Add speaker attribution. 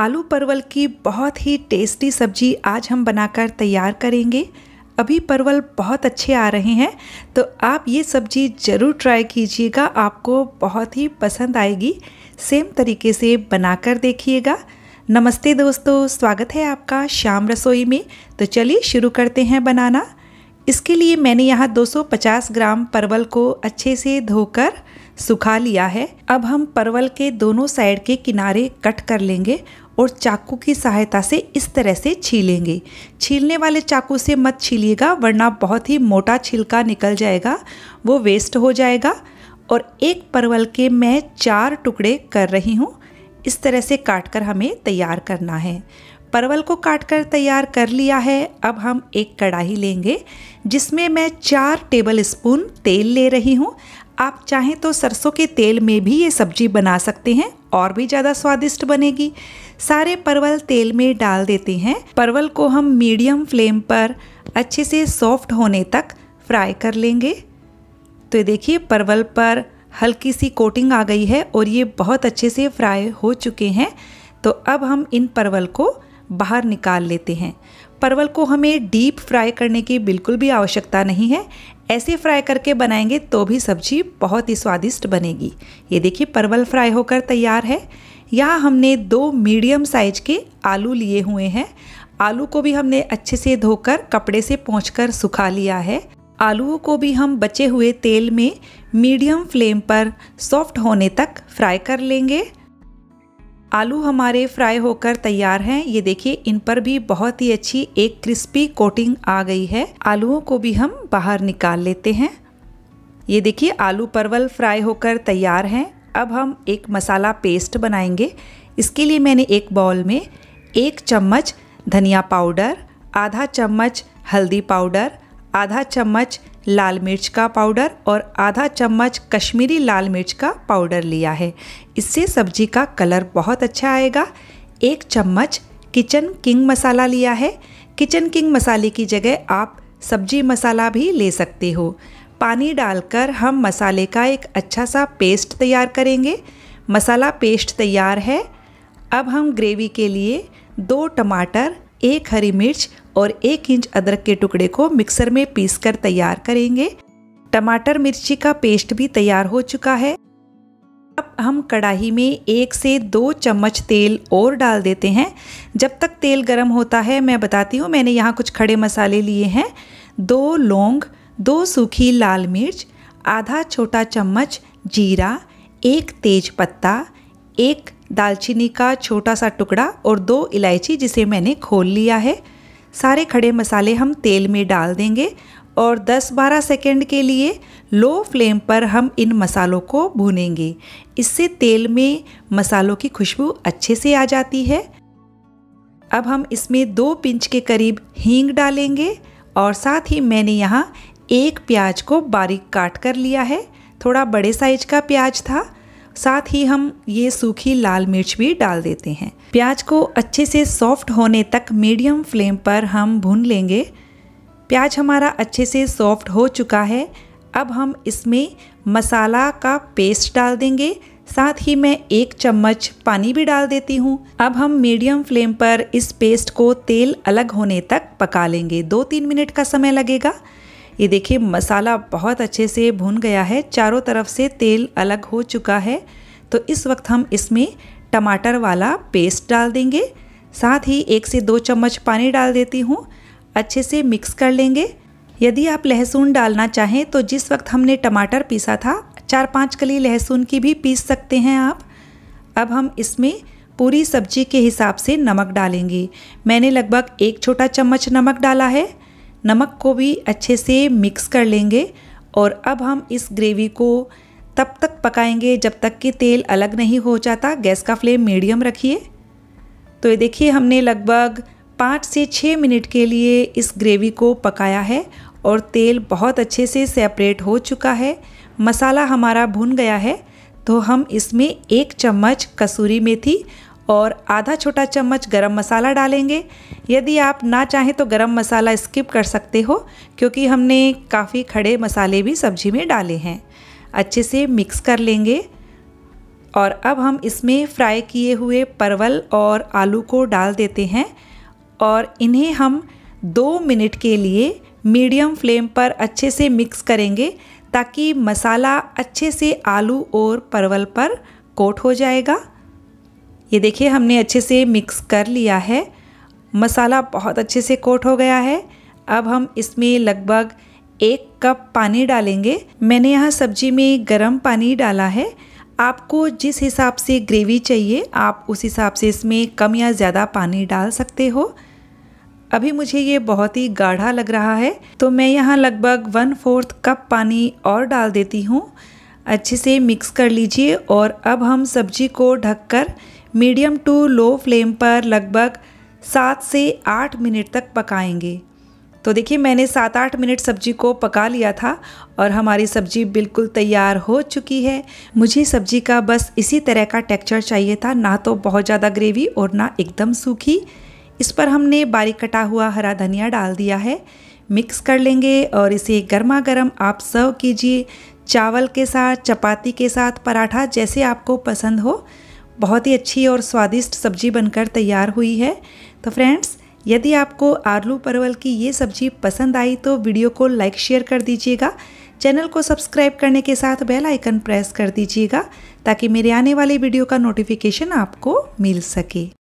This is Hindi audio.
Speaker 1: आलू परवल की बहुत ही टेस्टी सब्जी आज हम बनाकर तैयार करेंगे अभी परवल बहुत अच्छे आ रहे हैं तो आप ये सब्जी ज़रूर ट्राई कीजिएगा आपको बहुत ही पसंद आएगी सेम तरीके से बनाकर देखिएगा नमस्ते दोस्तों स्वागत है आपका शाम रसोई में तो चलिए शुरू करते हैं बनाना इसके लिए मैंने यहाँ 250 ग्राम परवल को अच्छे से धोकर सुखा लिया है अब हम परवल के दोनों साइड के किनारे कट कर लेंगे और चाकू की सहायता से इस तरह से छीलेंगे छीलने वाले चाकू से मत छीलिएगा वरना बहुत ही मोटा छिलका निकल जाएगा वो वेस्ट हो जाएगा और एक परवल के मैं चार टुकड़े कर रही हूँ इस तरह से काट कर हमें तैयार करना है परवल को काट कर तैयार कर लिया है अब हम एक कढ़ाई लेंगे जिसमें मैं चार टेबल स्पून तेल ले रही हूँ आप चाहें तो सरसों के तेल में भी ये सब्जी बना सकते हैं और भी ज़्यादा स्वादिष्ट बनेगी सारे परवल तेल में डाल देते हैं परवल को हम मीडियम फ्लेम पर अच्छे से सॉफ्ट होने तक फ्राई कर लेंगे तो ये देखिए परवल पर हल्की सी कोटिंग आ गई है और ये बहुत अच्छे से फ्राई हो चुके हैं तो अब हम इन परवल को बाहर निकाल लेते हैं परवल को हमें डीप फ्राई करने की बिल्कुल भी आवश्यकता नहीं है ऐसे फ्राई करके बनाएंगे तो भी सब्जी बहुत ही स्वादिष्ट बनेगी ये देखिए परवल फ्राई होकर तैयार है यहाँ हमने दो मीडियम साइज के आलू लिए हुए हैं आलू को भी हमने अच्छे से धोकर कपड़े से पहुँच सुखा लिया है आलूओं को भी हम बचे हुए तेल में मीडियम फ्लेम पर सॉफ्ट होने तक फ्राई कर लेंगे आलू हमारे फ्राई होकर तैयार हैं ये देखिए इन पर भी बहुत ही अच्छी एक क्रिस्पी कोटिंग आ गई है आलूओं को भी हम बाहर निकाल लेते हैं ये देखिए आलू परवल फ्राई होकर तैयार हैं अब हम एक मसाला पेस्ट बनाएंगे इसके लिए मैंने एक बाउल में एक चम्मच धनिया पाउडर आधा चम्मच हल्दी पाउडर आधा चम्मच लाल मिर्च का पाउडर और आधा चम्मच कश्मीरी लाल मिर्च का पाउडर लिया है इससे सब्जी का कलर बहुत अच्छा आएगा एक चम्मच किचन किंग मसाला लिया है किचन किंग मसाले की जगह आप सब्जी मसाला भी ले सकते हो पानी डालकर हम मसाले का एक अच्छा सा पेस्ट तैयार करेंगे मसाला पेस्ट तैयार है अब हम ग्रेवी के लिए दो टमाटर एक हरी मिर्च और एक इंच अदरक के टुकड़े को मिक्सर में पीसकर तैयार करेंगे टमाटर मिर्ची का पेस्ट भी तैयार हो चुका है अब हम कढ़ाई में एक से दो चम्मच तेल और डाल देते हैं जब तक तेल गर्म होता है मैं बताती हूँ मैंने यहाँ कुछ खड़े मसाले लिए हैं दो लौंग दो सूखी लाल मिर्च आधा छोटा चम्मच जीरा एक तेज पत्ता एक दालचीनी का छोटा सा टुकड़ा और दो इलायची जिसे मैंने खोल लिया है सारे खड़े मसाले हम तेल में डाल देंगे और 10-12 सेकंड के लिए लो फ्लेम पर हम इन मसालों को भूनेंगे इससे तेल में मसालों की खुशबू अच्छे से आ जाती है अब हम इसमें दो पिंच के करीब हींग डालेंगे और साथ ही मैंने यहाँ एक प्याज को बारीक काट कर लिया है थोड़ा बड़े साइज का प्याज था साथ ही हम ये सूखी लाल मिर्च भी डाल देते हैं प्याज को अच्छे से सॉफ्ट होने तक मीडियम फ्लेम पर हम भून लेंगे प्याज हमारा अच्छे से सॉफ्ट हो चुका है अब हम इसमें मसाला का पेस्ट डाल देंगे साथ ही मैं एक चम्मच पानी भी डाल देती हूँ अब हम मीडियम फ्लेम पर इस पेस्ट को तेल अलग होने तक पका लेंगे दो तीन मिनट का समय लगेगा ये देखिए मसाला बहुत अच्छे से भुन गया है चारों तरफ से तेल अलग हो चुका है तो इस वक्त हम इसमें टमाटर वाला पेस्ट डाल देंगे साथ ही एक से दो चम्मच पानी डाल देती हूँ अच्छे से मिक्स कर लेंगे यदि आप लहसुन डालना चाहें तो जिस वक्त हमने टमाटर पीसा था चार पाँच कली लहसुन की भी पीस सकते हैं आप अब हम इसमें पूरी सब्जी के हिसाब से नमक डालेंगे मैंने लगभग एक छोटा चम्मच नमक डाला है नमक को भी अच्छे से मिक्स कर लेंगे और अब हम इस ग्रेवी को तब तक पकाएंगे जब तक कि तेल अलग नहीं हो जाता गैस का फ्लेम मीडियम रखिए तो ये देखिए हमने लगभग पाँच से छः मिनट के लिए इस ग्रेवी को पकाया है और तेल बहुत अच्छे से सेपरेट हो चुका है मसाला हमारा भुन गया है तो हम इसमें एक चम्मच कसूरी मेथी और आधा छोटा चम्मच गरम मसाला डालेंगे यदि आप ना चाहें तो गरम मसाला स्किप कर सकते हो क्योंकि हमने काफ़ी खड़े मसाले भी सब्जी में डाले हैं अच्छे से मिक्स कर लेंगे और अब हम इसमें फ्राई किए हुए परवल और आलू को डाल देते हैं और इन्हें हम दो मिनट के लिए मीडियम फ्लेम पर अच्छे से मिक्स करेंगे ताकि मसाला अच्छे से आलू और परवल पर कोट हो जाएगा ये देखिए हमने अच्छे से मिक्स कर लिया है मसाला बहुत अच्छे से कोट हो गया है अब हम इसमें लगभग एक कप पानी डालेंगे मैंने यहाँ सब्जी में गर्म पानी डाला है आपको जिस हिसाब से ग्रेवी चाहिए आप उस हिसाब से इसमें कम या ज़्यादा पानी डाल सकते हो अभी मुझे ये बहुत ही गाढ़ा लग रहा है तो मैं यहाँ लगभग वन फोर्थ कप पानी और डाल देती हूँ अच्छे से मिक्स कर लीजिए और अब हम सब्जी को ढककर मीडियम टू लो फ्लेम पर लगभग सात से आठ मिनट तक पकाएंगे तो देखिए मैंने सात आठ मिनट सब्जी को पका लिया था और हमारी सब्जी बिल्कुल तैयार हो चुकी है मुझे सब्जी का बस इसी तरह का टेक्सचर चाहिए था ना तो बहुत ज़्यादा ग्रेवी और ना एकदम सूखी इस पर हमने बारीक कटा हुआ हरा धनिया डाल दिया है मिक्स कर लेंगे और इसे गर्मा गर्म आप सर्व कीजिए चावल के साथ चपाती के साथ पराठा जैसे आपको पसंद हो बहुत ही अच्छी और स्वादिष्ट सब्जी बनकर तैयार हुई है तो फ्रेंड्स यदि आपको आलू परवल की ये सब्जी पसंद आई तो वीडियो को लाइक शेयर कर दीजिएगा चैनल को सब्सक्राइब करने के साथ बेल आइकन प्रेस कर दीजिएगा ताकि मेरे आने वाले वीडियो का नोटिफिकेशन आपको मिल सके